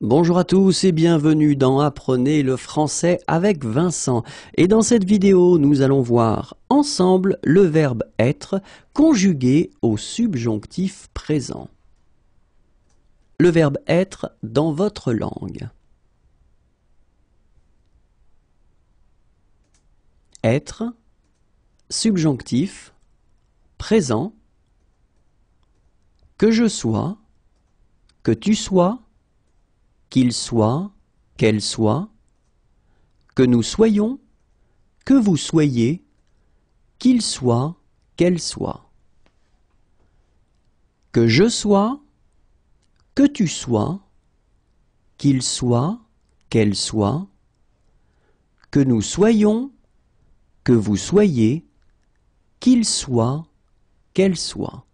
Bonjour à tous et bienvenue dans Apprenez le français avec Vincent. Et dans cette vidéo, nous allons voir ensemble le verbe être conjugué au subjonctif présent. Le verbe être dans votre langue. Être, subjonctif, présent, que je sois, que tu sois, qu'il soit, qu'elle soit, que nous soyons, que vous soyez, qu'il soit, qu'elle soit, que je sois, que tu sois, qu'il soit, qu'elle soit, que nous soyons, que vous soyez, qu'il soit, qu'elle soit.